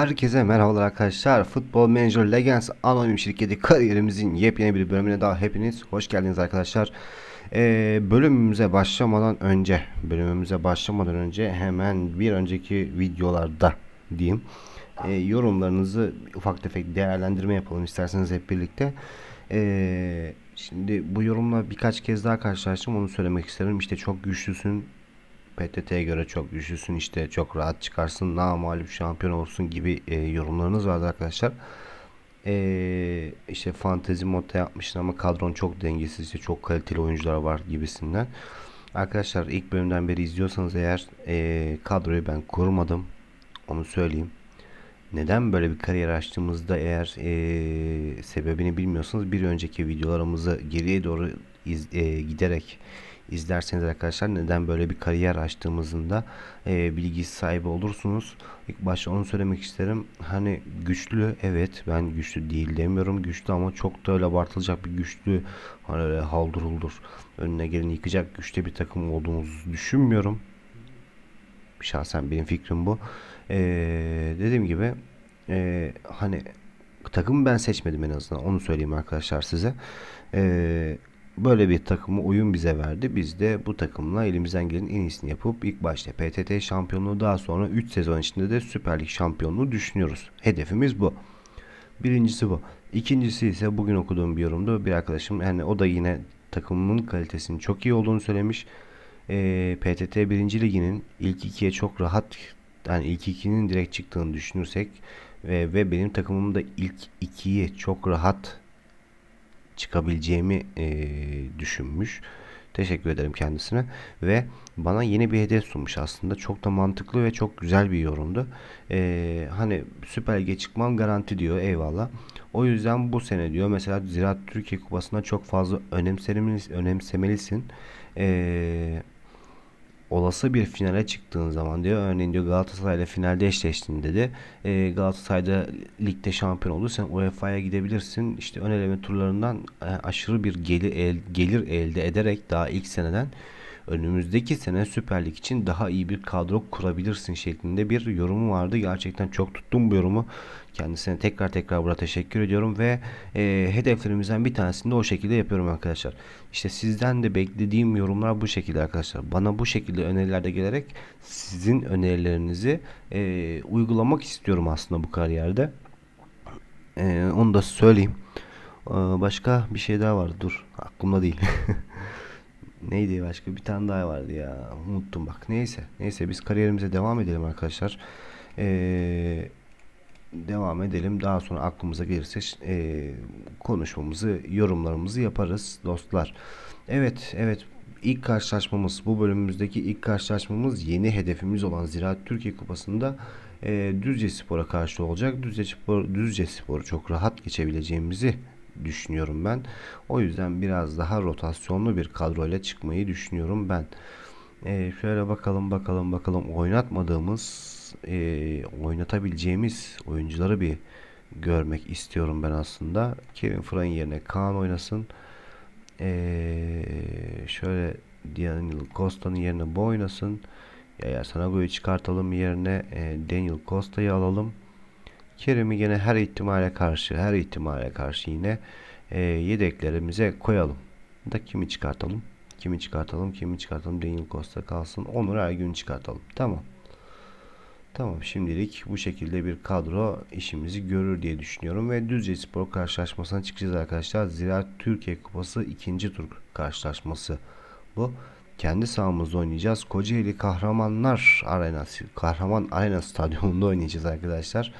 Herkese merhabalar arkadaşlar. Futbol Manager Legends Anonim şirketi kariyerimizin yepyeni bir bölümüne daha hepiniz hoş geldiniz arkadaşlar. Ee, bölümümüze başlamadan önce, bölümümüze başlamadan önce hemen bir önceki videolarda diyeyim. E, yorumlarınızı ufak tefek değerlendirme yapalım isterseniz hep birlikte. Ee, şimdi bu yorumla birkaç kez daha karşılaştım onu söylemek isterim. İşte çok güçlüsün, PTT'ye göre çok güçlüsün işte çok rahat çıkarsın namalip şampiyon olsun gibi e, yorumlarınız vardı arkadaşlar. E, işte fantezi modda yapmışsın ama kadron çok dengesiz işte çok kaliteli oyuncular var gibisinden. Arkadaşlar ilk bölümden beri izliyorsanız eğer e, kadroyu ben kurmadım onu söyleyeyim. Neden böyle bir kariyer açtığımızda eğer e, sebebini bilmiyorsanız bir önceki videolarımızı geriye doğru iz, e, giderek izlerseniz arkadaşlar neden böyle bir kariyer açtığımızında da e, bilgisi sahibi olursunuz. İlk başta onu söylemek isterim. Hani güçlü evet ben güçlü değil demiyorum. Güçlü ama çok da öyle abartılacak bir güçlü hani öyle haldır huldur önüne geleni yıkacak güçte bir takım olduğumuzu düşünmüyorum. Şahsen benim fikrim bu. E, dediğim gibi e, hani takımı ben seçmedim en azından onu söyleyeyim arkadaşlar size. E, Böyle bir takımı oyun bize verdi. Biz de bu takımla elimizden gelen en iyisini yapıp ilk başta PTT şampiyonluğu daha sonra 3 sezon içinde de Süper Lig şampiyonluğu düşünüyoruz. Hedefimiz bu. Birincisi bu. İkincisi ise bugün okuduğum bir yorumda bir arkadaşım yani o da yine takımının kalitesinin çok iyi olduğunu söylemiş. E, PTT 1. liginin ilk ikiye çok rahat yani ilk ikinin direkt çıktığını düşünürsek ve, ve benim takımım da ilk ikiyi çok rahat çıkabileceğimi e, düşünmüş. Teşekkür ederim kendisine ve bana yeni bir hedef sunmuş aslında. Çok da mantıklı ve çok güzel bir yorumdu. Ee, hani Süper Lig'e çıkmam garanti diyor eyvallah. O yüzden bu sene diyor mesela Ziraat Türkiye Kupası'na çok fazla önemsemelisin. önemsemelisin olası bir finale çıktığın zaman diyor örneğin diyor Galatasaray ile finalde eşleştin dedi. E, Galatasaray'da ligde şampiyon olursan UEFA'ya gidebilirsin. İşte ön eleme turlarından e, aşırı bir geli, el, gelir elde ederek daha ilk seneden önümüzdeki sene Süper Lig için daha iyi bir kadro kurabilirsin şeklinde bir yorumu vardı. Gerçekten çok tuttum bu yorumu. Kendisine tekrar tekrar burada teşekkür ediyorum ve e, hedeflerimizden bir tanesini de o şekilde yapıyorum arkadaşlar. İşte sizden de beklediğim yorumlar bu şekilde arkadaşlar. Bana bu şekilde önerilerde gelerek sizin önerilerinizi e, uygulamak istiyorum aslında bu kariyerde. E, onu da söyleyeyim. E, başka bir şey daha var. Dur aklımda değil. Neydi başka bir tane daha vardı ya unuttum bak neyse neyse biz kariyerimize devam edelim arkadaşlar ee, devam edelim daha sonra aklımıza gelirse e, konuşmamızı yorumlarımızı yaparız dostlar evet evet ilk karşılaşmamız bu bölümümüzdeki ilk karşılaşmamız yeni hedefimiz olan Ziraat Türkiye Kupası'nda e, Düzce Spor'a karşı olacak. Düzce Spor Düzce Spor'u çok rahat geçebileceğimizi düşünüyorum ben. O yüzden biraz daha rotasyonlu bir kadroyla çıkmayı düşünüyorum ben. E, şöyle bakalım bakalım bakalım oynatmadığımız e, oynatabileceğimiz oyuncuları bir görmek istiyorum ben aslında. Kevin Fran yerine Kaan oynasın. E, şöyle Daniel Costa'nın yerine bu oynasın. Ya, ya Sanago'yu çıkartalım yerine e, Daniel Costa'yı alalım. Kerim'i yine her ihtimale karşı, her ihtimale karşı yine e, yedeklerimize koyalım. Da kimi çıkartalım? Kimi çıkartalım? Kimi çıkartalım? Daniel Costa kalsın. Onur her gün çıkartalım. Tamam. Tamam şimdilik bu şekilde bir kadro işimizi görür diye düşünüyorum ve Düzce Spor karşılaşmasına çıkacağız arkadaşlar. Zira Türkiye Kupası ikinci tur karşılaşması bu. Kendi sahamızda oynayacağız. Kocaeli Kahramanlar Arenası, Kahraman Arena Stadyumunda oynayacağız arkadaşlar.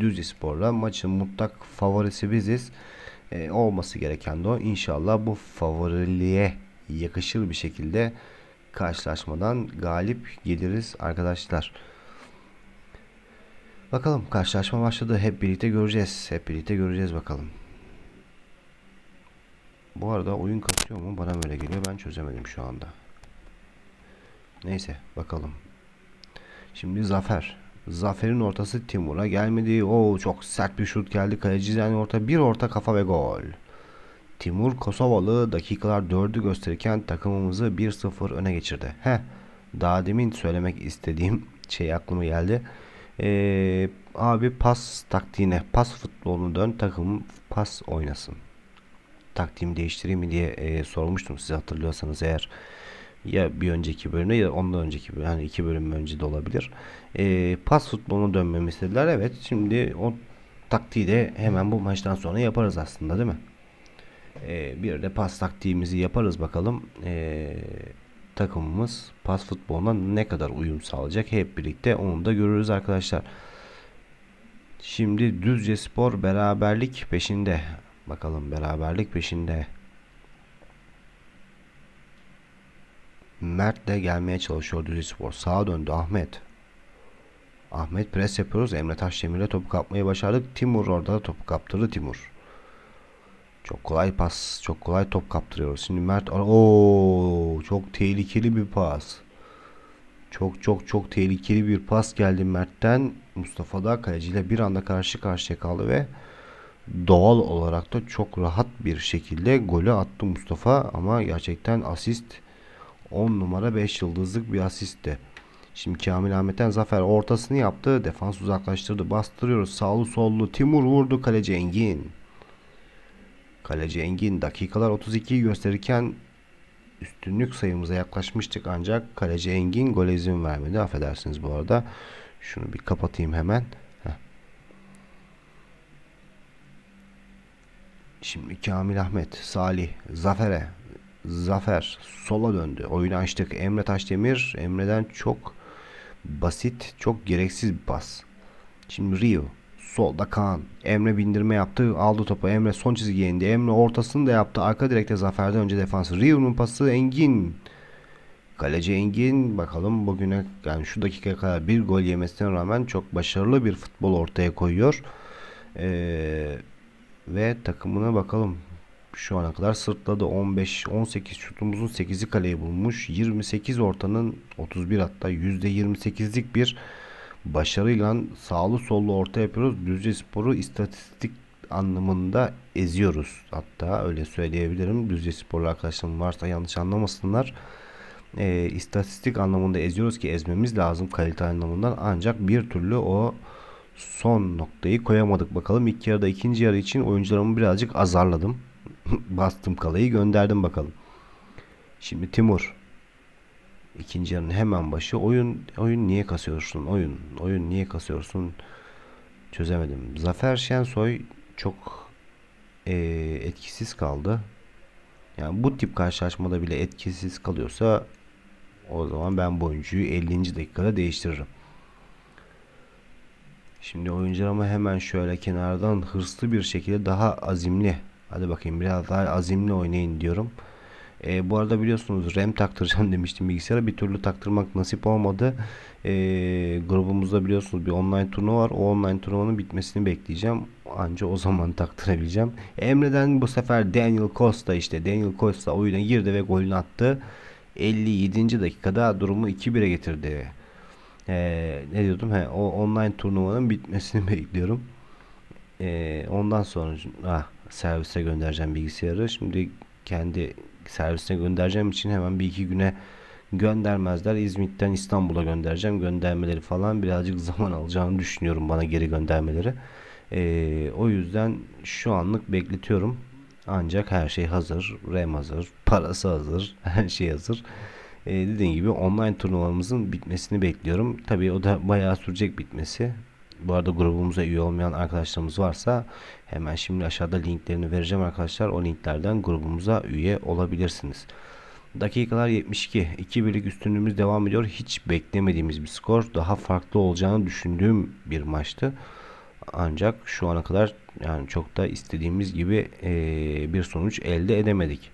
Düzce Spor'la maçın mutlak favorisi biziz. E, olması gereken de o. İnşallah bu favoriliğe yakışır bir şekilde karşılaşmadan galip geliriz arkadaşlar. Bakalım karşılaşma başladı. Hep birlikte göreceğiz. Hep birlikte göreceğiz bakalım. Bu arada oyun kasıyor mu? Bana böyle geliyor. Ben çözemedim şu anda. Neyse bakalım. Şimdi Zafer. Zafer'in ortası Timur'a gelmedi. O çok sert bir şut geldi. Kaleci yani orta bir orta kafa ve gol. Timur Kosovalı dakikalar 4'ü gösterirken takımımızı 1-0 öne geçirdi. He, daha demin söylemek istediğim şey aklıma geldi. Ee, abi pas taktiğine, pas futbolunu dön takım pas oynasın. Taktiğimi değiştireyim mi diye e, sormuştum size hatırlıyorsanız eğer ya bir önceki bölümde ya ondan önceki bölümde yani iki bölüm önce de olabilir. E, pas futboluna dönmemi istediler. Evet şimdi o taktiği de hemen bu maçtan sonra yaparız aslında değil mi? E, bir de pas taktiğimizi yaparız bakalım. E, takımımız pas futboluna ne kadar uyum sağlayacak hep birlikte onu da görürüz arkadaşlar. Şimdi Düzce Spor beraberlik peşinde. Bakalım beraberlik peşinde. Mert de gelmeye çalışıyor Düzespor. Sağa döndü Ahmet. Ahmet pres yapıyoruz. Emre Taşdemir'e topu kapmayı başardık. Timur orada da topu kaptırdı Timur. Çok kolay pas. Çok kolay top kaptırıyoruz. Şimdi Mert o çok tehlikeli bir pas. Çok çok çok tehlikeli bir pas geldi Mert'ten. Mustafa da kaleciyle bir anda karşı karşıya kaldı ve doğal olarak da çok rahat bir şekilde golü attı Mustafa ama gerçekten asist 10 numara 5 yıldızlık bir asistti. Şimdi Kamil Ahmet'ten Zafer ortasını yaptı. Defans uzaklaştırdı. Bastırıyoruz. Sağlı sollu. Timur vurdu. Kaleci Engin. Kaleci Engin dakikalar 32'yi gösterirken üstünlük sayımıza yaklaşmıştık ancak kaleci Engin gole izin vermedi. Affedersiniz bu arada. Şunu bir kapatayım hemen. Şimdi Kamil Ahmet, Salih, Zafer'e Zafer sola döndü. Oyunu açtık. Emre Taşdemir. Emre'den çok basit, çok gereksiz bir pas. Şimdi Rio. Solda Kaan. Emre bindirme yaptı. Aldı topu. Emre son çizgiye indi. Emre ortasını da yaptı. Arka direkte Zafer'den önce defans. Rio'nun pası Engin. Kaleci Engin bakalım bugüne yani şu dakika kadar bir gol yemesine rağmen çok başarılı bir futbol ortaya koyuyor. Ee, ve takımına bakalım şu ana kadar sırtladı. 15-18 şutumuzun 8'i kaleyi bulmuş. 28 ortanın 31 hatta %28'lik bir başarıyla sağlı sollu orta yapıyoruz. Düzce Spor'u istatistik anlamında eziyoruz. Hatta öyle söyleyebilirim. Düzce Sporlu arkadaşlarım varsa yanlış anlamasınlar. E, istatistik anlamında eziyoruz ki ezmemiz lazım kalite anlamından. Ancak bir türlü o son noktayı koyamadık. Bakalım ilk yarıda ikinci yarı için oyuncularımı birazcık azarladım. Bastım kalayı gönderdim bakalım. Şimdi Timur. İkinci yarının hemen başı. Oyun oyun niye kasıyorsun? Oyun oyun niye kasıyorsun? Çözemedim. Zafer Şensoy çok e, etkisiz kaldı. Yani bu tip karşılaşmada bile etkisiz kalıyorsa o zaman ben bu oyuncuyu 50. dakikada değiştiririm. Şimdi oyuncularımı hemen şöyle kenardan hırslı bir şekilde daha azimli Hadi bakayım biraz daha azimli oynayın diyorum. E, bu arada biliyorsunuz RAM taktıracağım demiştim bilgisayara. Bir türlü taktırmak nasip olmadı. E, grubumuzda biliyorsunuz bir online turnuva var. O online turnuvanın bitmesini bekleyeceğim. Anca o zaman taktırabileceğim. Emre'den bu sefer Daniel Costa işte. Daniel Costa oyuna girdi ve golünü attı. 57. dakikada durumu 2-1'e getirdi. E, ne diyordum? He, o online turnuvanın bitmesini bekliyorum. E, ondan sonra... Ah, servise göndereceğim bilgisayarı. Şimdi kendi servisine göndereceğim için hemen bir iki güne göndermezler. İzmit'ten İstanbul'a göndereceğim. Göndermeleri falan birazcık zaman alacağını düşünüyorum bana geri göndermeleri. Ee, o yüzden şu anlık bekletiyorum. Ancak her şey hazır. RAM hazır. Parası hazır. Her şey hazır. Ee, dediğim gibi online turnuvamızın bitmesini bekliyorum. Tabii o da bayağı sürecek bitmesi. Bu arada grubumuza üye olmayan arkadaşlarımız varsa hemen şimdi aşağıda linklerini vereceğim arkadaşlar. O linklerden grubumuza üye olabilirsiniz. Dakikalar 72. 2 birlik üstünlüğümüz devam ediyor. Hiç beklemediğimiz bir skor. Daha farklı olacağını düşündüğüm bir maçtı. Ancak şu ana kadar yani çok da istediğimiz gibi ee, bir sonuç elde edemedik.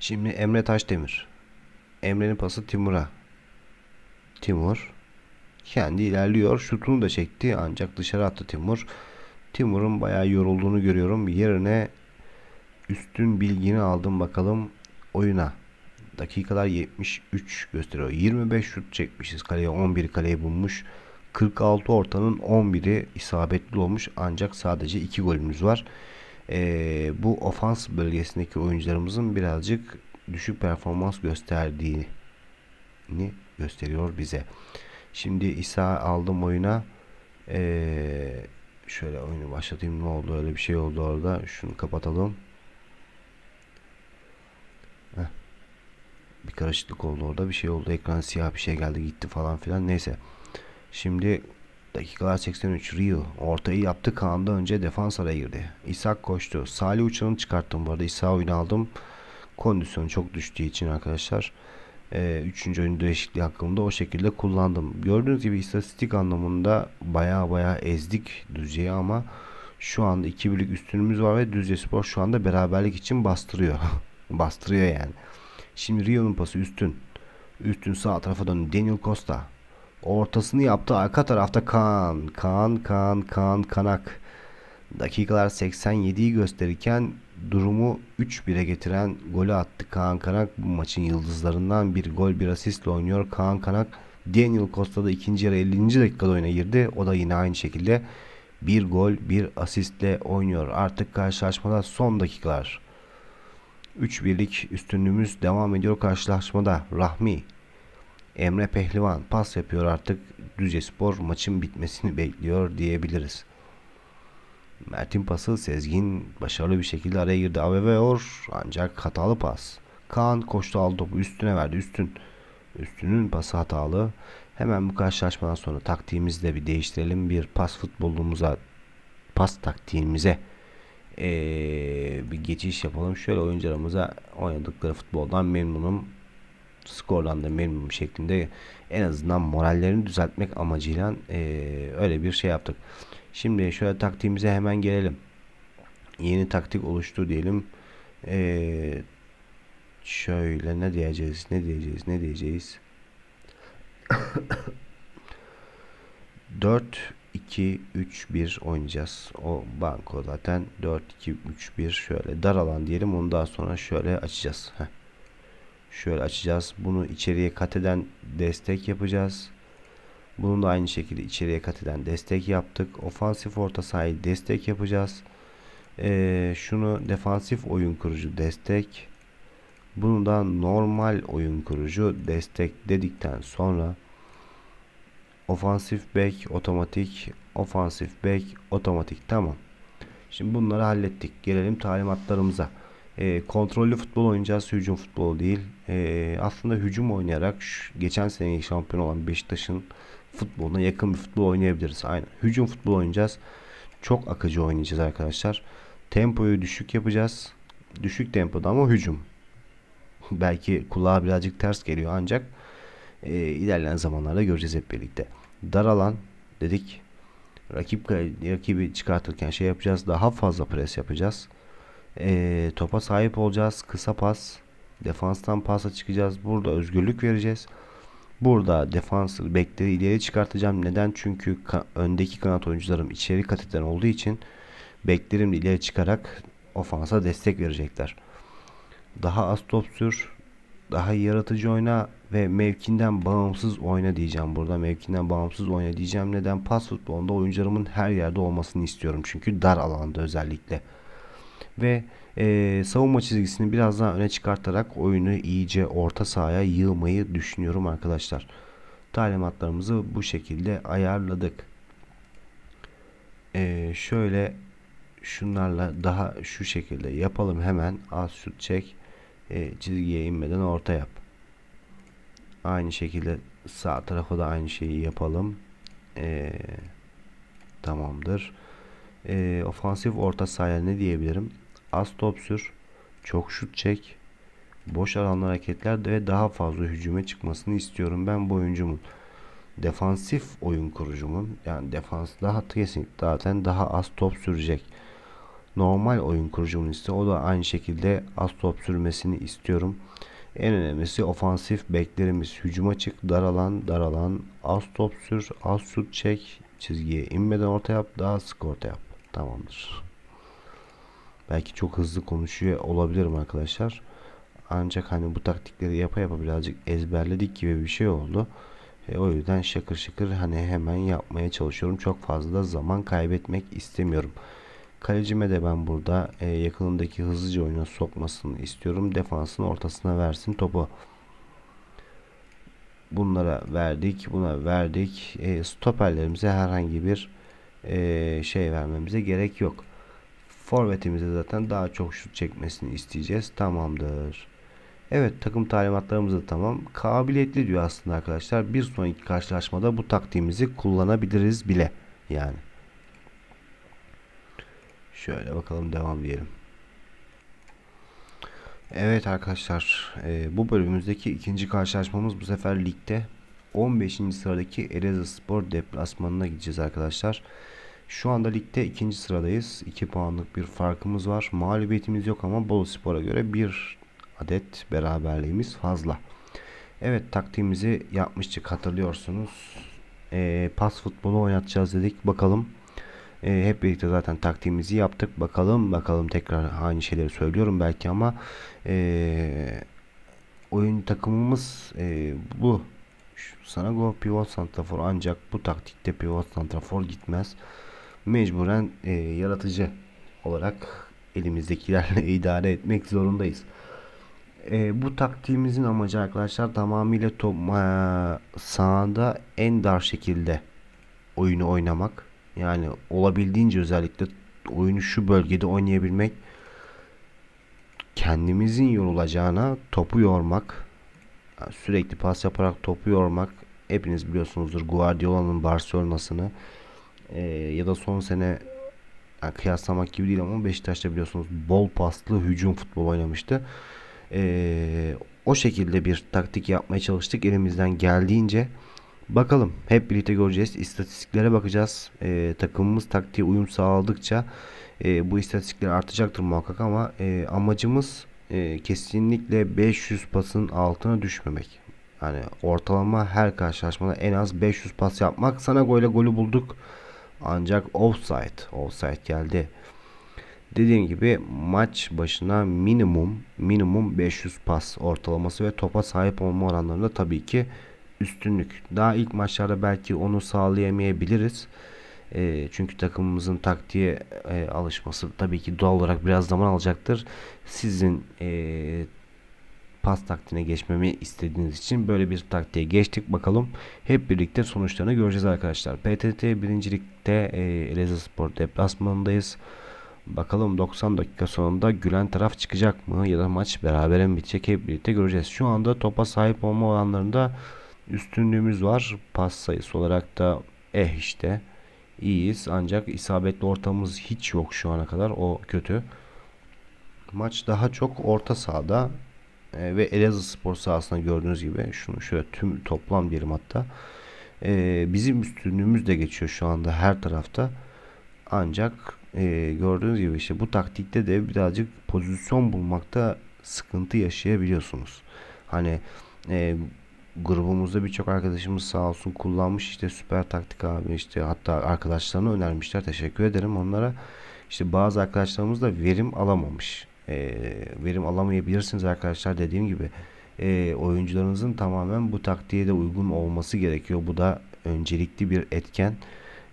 Şimdi Emre Taşdemir. Emre'nin pası Timur'a. Timur kendi ilerliyor. Şutunu da çekti ancak dışarı attı Timur. Timur'un bayağı yorulduğunu görüyorum. Yerine üstün bilgini aldım bakalım oyuna. Dakikalar 73 gösteriyor. 25 şut çekmişiz kaleye. 11 kaleyi bulmuş. 46 ortanın 11'i isabetli olmuş ancak sadece 2 golümüz var. Ee, bu ofans bölgesindeki oyuncularımızın birazcık düşük performans gösterdiğini gösteriyor bize. Şimdi İsa aldım oyuna. Ee, şöyle oyunu başlatayım ne oldu öyle bir şey oldu orada. Şunu kapatalım. Heh. Bir karışıklık oldu orada bir şey oldu. Ekran siyah bir şey geldi gitti falan filan. Neyse. Şimdi dakikalar 83 Rio ortayı yaptı Kaan'da önce defans araya girdi. İshak koştu. Salih Uçan'ı çıkarttım bu arada. İsa oyunu aldım. Kondisyonu çok düştüğü için arkadaşlar e, üçüncü oyun değişikliği hakkında o şekilde kullandım. Gördüğünüz gibi istatistik anlamında baya baya ezdik Düzce'yi ama şu anda 2 birlik üstünlüğümüz var ve Düzce Spor şu anda beraberlik için bastırıyor. bastırıyor yani. Şimdi Rio'nun pası üstün. Üstün sağ tarafa döndü. Daniel Costa. Ortasını yaptı. Arka tarafta Kaan. Kaan, Kaan, Kaan, Kanak dakikalar 87'yi gösterirken durumu 3-1'e getiren golü attı Kaan Kanak. Bu maçın yıldızlarından bir gol bir asistle oynuyor Kaan Kanak. Daniel Costa da ikinci yarı 50. dakikada oyuna girdi. O da yine aynı şekilde bir gol bir asistle oynuyor. Artık karşılaşmada son dakikalar. 3-1'lik üstünlüğümüz devam ediyor karşılaşmada. Rahmi Emre Pehlivan pas yapıyor artık. Düzce Spor maçın bitmesini bekliyor diyebiliriz. Mert'in pası Sezgin başarılı bir şekilde araya girdi. or ancak hatalı pas. Kaan koştu aldı topu üstüne verdi üstün. Üstünün pası hatalı. Hemen bu karşılaşmadan sonra taktiğimizi de bir değiştirelim. Bir pas futbolumuza pas taktiğimize ee, bir geçiş yapalım. Şöyle oyuncularımıza oynadıkları futboldan memnunum. Skordan da memnunum şeklinde en azından morallerini düzeltmek amacıyla ee, öyle bir şey yaptık. Şimdi şöyle taktiğimize hemen gelelim. Yeni taktik oluştu diyelim. Ee, şöyle ne diyeceğiz ne diyeceğiz ne diyeceğiz. 4 2 3 1 oynayacağız. O banko zaten 4 2 3 1 şöyle dar alan diyelim. Onu daha sonra şöyle açacağız. Heh. Şöyle açacağız. Bunu içeriye kat eden destek yapacağız. Bunu da aynı şekilde içeriye kat eden destek yaptık. Ofansif orta sahayı destek yapacağız. Ee, şunu defansif oyun kurucu destek. Bunu da normal oyun kurucu destek dedikten sonra ofansif back otomatik ofansif back otomatik tamam. Şimdi bunları hallettik. Gelelim talimatlarımıza. E, kontrollü futbol oynayacağız. Hücum futbolu değil. E, aslında hücum oynayarak şu, geçen seneki şampiyon olan Beşiktaş'ın futboluna yakın bir futbol oynayabiliriz. Aynen. Hücum futbol oynayacağız. Çok akıcı oynayacağız arkadaşlar. Tempoyu düşük yapacağız. Düşük tempoda ama hücum. Belki kulağa birazcık ters geliyor ancak e, ilerleyen zamanlarda göreceğiz hep birlikte. Dar alan dedik. Rakip rakibi çıkartırken şey yapacağız. Daha fazla pres yapacağız. E, topa sahip olacağız. Kısa pas. Defanstan pasa çıkacağız. Burada özgürlük vereceğiz. Burada defansı bekleri ileri çıkartacağım. Neden? Çünkü ka öndeki kanat oyuncularım içeri kat eden olduğu için beklerim ileri çıkarak ofansa destek verecekler. Daha az top sür, daha yaratıcı oyna ve mevkinden bağımsız oyna diyeceğim burada. Mevkinden bağımsız oyna diyeceğim. Neden? Pas futbolunda oyuncularımın her yerde olmasını istiyorum. Çünkü dar alanda özellikle. Ve e, savunma çizgisini biraz daha öne çıkartarak oyunu iyice orta sahaya yığmayı düşünüyorum arkadaşlar. Talimatlarımızı bu şekilde ayarladık. E, şöyle şunlarla daha şu şekilde yapalım hemen az şut çek e, çizgiye inmeden orta yap. Aynı şekilde sağ tarafa da aynı şeyi yapalım. E, tamamdır. E, ofansif orta sahaya ne diyebilirim? az top sür, çok şut çek, boş alanlı hareketler ve daha fazla hücume çıkmasını istiyorum. Ben bu oyuncumun defansif oyun kurucumun yani defans daha kesin zaten daha az top sürecek. Normal oyun kurucumun ise o da aynı şekilde az top sürmesini istiyorum. En önemlisi ofansif beklerimiz hücuma çık, daralan, daralan, az top sür, az şut çek, çizgiye inmeden orta yap, daha sık orta yap. Tamamdır. Belki çok hızlı konuşuyor olabilirim arkadaşlar. Ancak hani bu taktikleri yapa yapa birazcık ezberledik gibi bir şey oldu. E, o yüzden şakır şakır hani hemen yapmaya çalışıyorum. Çok fazla zaman kaybetmek istemiyorum. Kalecime de ben burada e, yakınındaki hızlıca oyuna sokmasını istiyorum. Defansın ortasına versin topu. Bunlara verdik, buna verdik. E, stoperlerimize herhangi bir e, şey vermemize gerek yok. Forvetimize zaten daha çok şut çekmesini isteyeceğiz. Tamamdır. Evet takım talimatlarımız da tamam. Kabiliyetli diyor aslında arkadaşlar. Bir sonraki karşılaşmada bu taktiğimizi kullanabiliriz bile. Yani. Şöyle bakalım devam diyelim. Evet arkadaşlar e, bu bölümümüzdeki ikinci karşılaşmamız bu sefer ligde 15. sıradaki Ereza Spor deplasmanına gideceğiz arkadaşlar. Arkadaşlar. Şu anda ligde ikinci sıradayız. 2 puanlık bir farkımız var. Mağlubiyetimiz yok ama Boluspor'a göre bir adet beraberliğimiz fazla. Evet taktiğimizi yapmıştık hatırlıyorsunuz. E, pas futbolu oynatacağız dedik. Bakalım e, hep birlikte zaten taktiğimizi yaptık. Bakalım bakalım tekrar aynı şeyleri söylüyorum belki ama e, oyun takımımız e, bu. Sana go pivot santrafor ancak bu taktikte pivot santrafor gitmez mecburen e, yaratıcı olarak elimizdekilerle idare etmek zorundayız. E, bu taktiğimizin amacı arkadaşlar tamamıyla top, e, sahada en dar şekilde oyunu oynamak. Yani olabildiğince özellikle oyunu şu bölgede oynayabilmek kendimizin yorulacağına topu yormak sürekli pas yaparak topu yormak hepiniz biliyorsunuzdur Guardiola'nın Barcelona'sını e, ya da son sene yani kıyaslamak gibi değil ama Beşiktaş'ta biliyorsunuz bol paslı hücum futbol oynamıştı. E, o şekilde bir taktik yapmaya çalıştık elimizden geldiğince. Bakalım hep birlikte göreceğiz. İstatistiklere bakacağız. E, takımımız taktiğe uyum sağladıkça e, bu istatistikler artacaktır muhakkak ama e, amacımız e, kesinlikle 500 pasın altına düşmemek. Yani ortalama her karşılaşmada en az 500 pas yapmak. Sana golle golü bulduk. Ancak offside, offside geldi. Dediğim gibi maç başına minimum minimum 500 pas ortalaması ve topa sahip olma oranlarında tabii ki üstünlük. Daha ilk maçlarda belki onu sağlayamayabiliriz. E, çünkü takımımızın taktiğe e, alışması tabii ki doğal olarak biraz zaman alacaktır. Sizin e, pas taktiğine geçmemi istediğiniz için böyle bir taktiğe geçtik. Bakalım hep birlikte sonuçlarını göreceğiz arkadaşlar. PTT birincilikte e, Elazığspor deplasmanındayız. Bakalım 90 dakika sonunda gülen taraf çıkacak mı ya da maç berabere mi bitecek hep birlikte göreceğiz. Şu anda topa sahip olma oranlarında üstünlüğümüz var. Pas sayısı olarak da eh işte iyiyiz ancak isabetli ortamımız hiç yok şu ana kadar o kötü. Maç daha çok orta sahada e, ve Elazığ spor sahasında gördüğünüz gibi şunu şöyle tüm toplam birim hatta e, bizim üstünlüğümüz de geçiyor şu anda her tarafta ancak e, gördüğünüz gibi işte bu taktikte de birazcık pozisyon bulmakta sıkıntı yaşayabiliyorsunuz. Hani e, grubumuzda birçok arkadaşımız sağ olsun kullanmış işte süper taktik abi işte hatta arkadaşlarına önermişler teşekkür ederim onlara. işte bazı arkadaşlarımız da verim alamamış e, verim alamayabilirsiniz arkadaşlar dediğim gibi e, oyuncularınızın tamamen bu taktiğe de uygun olması gerekiyor bu da öncelikli bir etken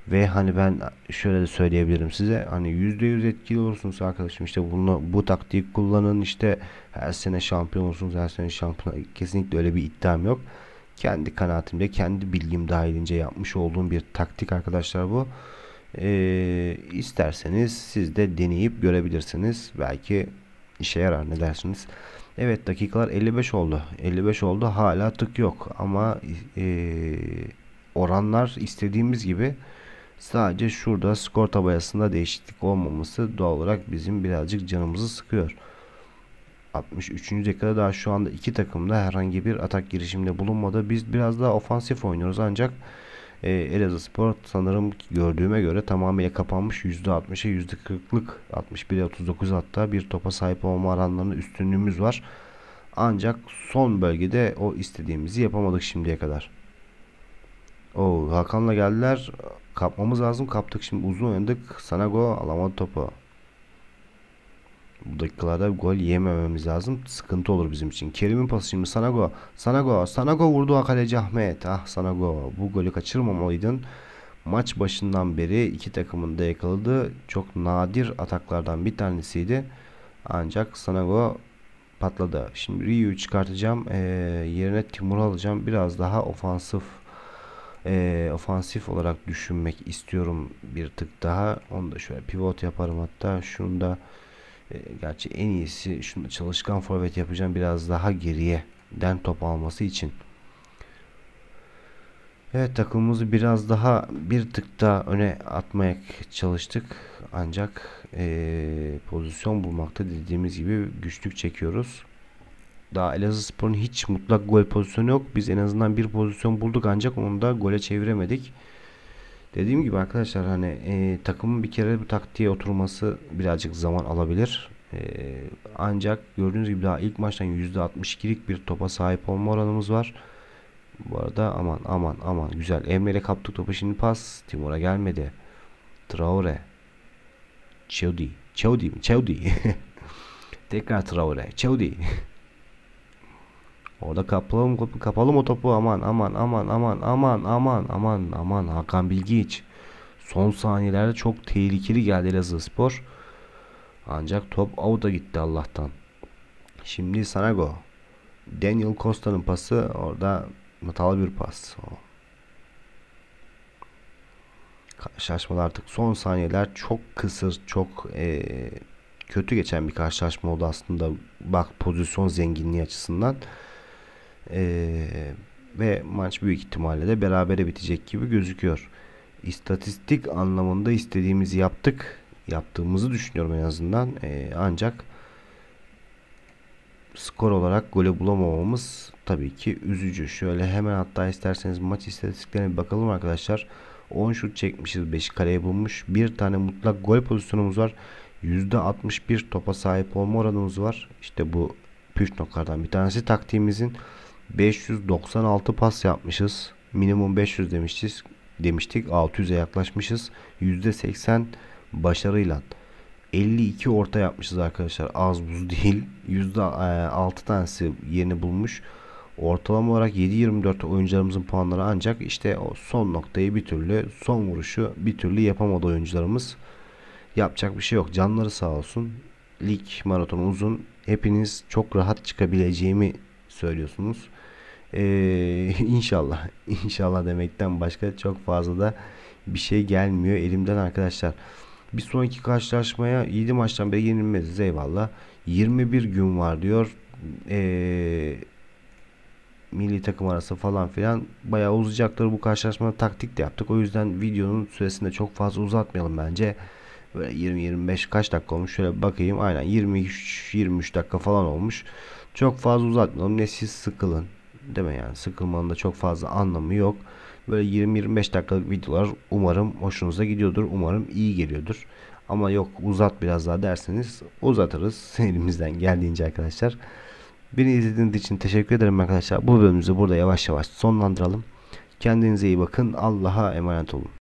ve hani ben şöyle de söyleyebilirim size hani %100 etkili olursunuz arkadaşım işte bunu bu taktiği kullanın işte her sene şampiyon olursunuz her sene şampiyon kesinlikle öyle bir iddiam yok kendi kanaatimde kendi bilgim dahilince yapmış olduğum bir taktik arkadaşlar bu ee, isterseniz siz de deneyip görebilirsiniz belki işe yarar ne dersiniz? Evet dakikalar 55 oldu. 55 oldu hala tık yok ama e, oranlar istediğimiz gibi sadece şurada skor tabelasında değişiklik olmaması doğal olarak bizim birazcık canımızı sıkıyor. 63. dakikada daha şu anda iki takımda herhangi bir atak girişiminde bulunmadı. Biz biraz daha ofansif oynuyoruz ancak e, Elazığ Spor sanırım gördüğüme göre tamamıyla kapanmış. %60'a %40'lık 61'e 39 hatta bir topa sahip olma oranlarının üstünlüğümüz var. Ancak son bölgede o istediğimizi yapamadık şimdiye kadar. O Hakan'la geldiler. Kapmamız lazım. Kaptık şimdi uzun oynadık. Sanago alamadı topu bu dakikalarda gol yemememiz lazım. Sıkıntı olur bizim için. Kerim'in pası şimdi Sanago. Sanago. Sanago vurdu kaleci Ahmet. Ah Sanago. Bu golü kaçırmamalıydın. Maç başından beri iki takımın da yakaladığı çok nadir ataklardan bir tanesiydi. Ancak Sanago patladı. Şimdi Ryu'yu çıkartacağım. E, yerine Timur alacağım. Biraz daha ofansif e, ofansif olarak düşünmek istiyorum bir tık daha. Onu da şöyle pivot yaparım hatta. Şunu da ee, gerçi en iyisi şunu çalışkan forvet yapacağım biraz daha geriye den top alması için. Evet takımımızı biraz daha bir tık daha öne atmaya çalıştık. Ancak e, pozisyon bulmakta dediğimiz gibi güçlük çekiyoruz. Daha Elazığ Spor'un hiç mutlak gol pozisyonu yok. Biz en azından bir pozisyon bulduk ancak onu da gole çeviremedik. Dediğim gibi arkadaşlar hani e, takımın bir kere bu taktiğe oturması birazcık zaman alabilir. E, ancak gördüğünüz gibi daha ilk maçtan %62'lik bir topa sahip olma oranımız var. Bu arada aman aman aman güzel. Emre ile kaptık topu şimdi pas. Timur'a gelmedi. Traore. Chaudi. Chaudi mi? Chaudi. Tekrar Traore. Chaudi. Orada kapalı mı? Kapı kapalı mı? topu aman aman aman aman aman aman aman aman Hakan Bilgiç. Son saniyelerde çok tehlikeli geldi Elazığ Spor. Ancak top avuta gitti Allah'tan. Şimdi Sanago. Daniel Costa'nın pası orada metal bir pas. O. Karşılaşmalar artık son saniyeler çok kısır, çok e, kötü geçen bir karşılaşma oldu aslında. Bak pozisyon zenginliği açısından. Ee, ve maç büyük ihtimalle de berabere bitecek gibi gözüküyor. İstatistik anlamında istediğimizi yaptık. Yaptığımızı düşünüyorum en azından. Ee, ancak skor olarak gole bulamamamız tabii ki üzücü. Şöyle hemen hatta isterseniz maç istatistiklerine bir bakalım arkadaşlar. 10 şut çekmişiz 5 kaleye bulmuş. Bir tane mutlak gol pozisyonumuz var. %61 topa sahip olma oranımız var. İşte bu püf noktalardan bir tanesi taktiğimizin. 596 pas yapmışız. Minimum 500 demiştik. Demiştik 600'e yaklaşmışız. %80 başarıyla. 52 orta yapmışız arkadaşlar. Az buz değil. %6 e, tanesi yerini bulmuş. Ortalama olarak 7-24 oyuncularımızın puanları ancak işte o son noktayı bir türlü son vuruşu bir türlü yapamadı oyuncularımız. Yapacak bir şey yok. Canları sağ olsun. Lig maratonu uzun. Hepiniz çok rahat çıkabileceğimi söylüyorsunuz. Ee, inşallah, inşallah demekten başka çok fazla da bir şey gelmiyor elimden arkadaşlar. Bir sonraki karşılaşmaya 7 maçtan beri yenilmeziz eyvallah. 21 gün var diyor. Ee, milli takım arası falan filan bayağı uzayacaktır bu karşılaşmada taktik de yaptık. O yüzden videonun süresini de çok fazla uzatmayalım bence. Böyle 20-25 kaç dakika olmuş şöyle bakayım aynen 23-23 dakika falan olmuş. Çok fazla uzatmayalım. Ne siz sıkılın. Değil mi yani? Sıkılmanın da çok fazla anlamı yok. Böyle 20-25 dakikalık videolar umarım hoşunuza gidiyordur. Umarım iyi geliyordur. Ama yok uzat biraz daha derseniz uzatırız elimizden geldiğince arkadaşlar. Beni izlediğiniz için teşekkür ederim arkadaşlar. Bu bölümümüzü burada yavaş yavaş sonlandıralım. Kendinize iyi bakın. Allah'a emanet olun.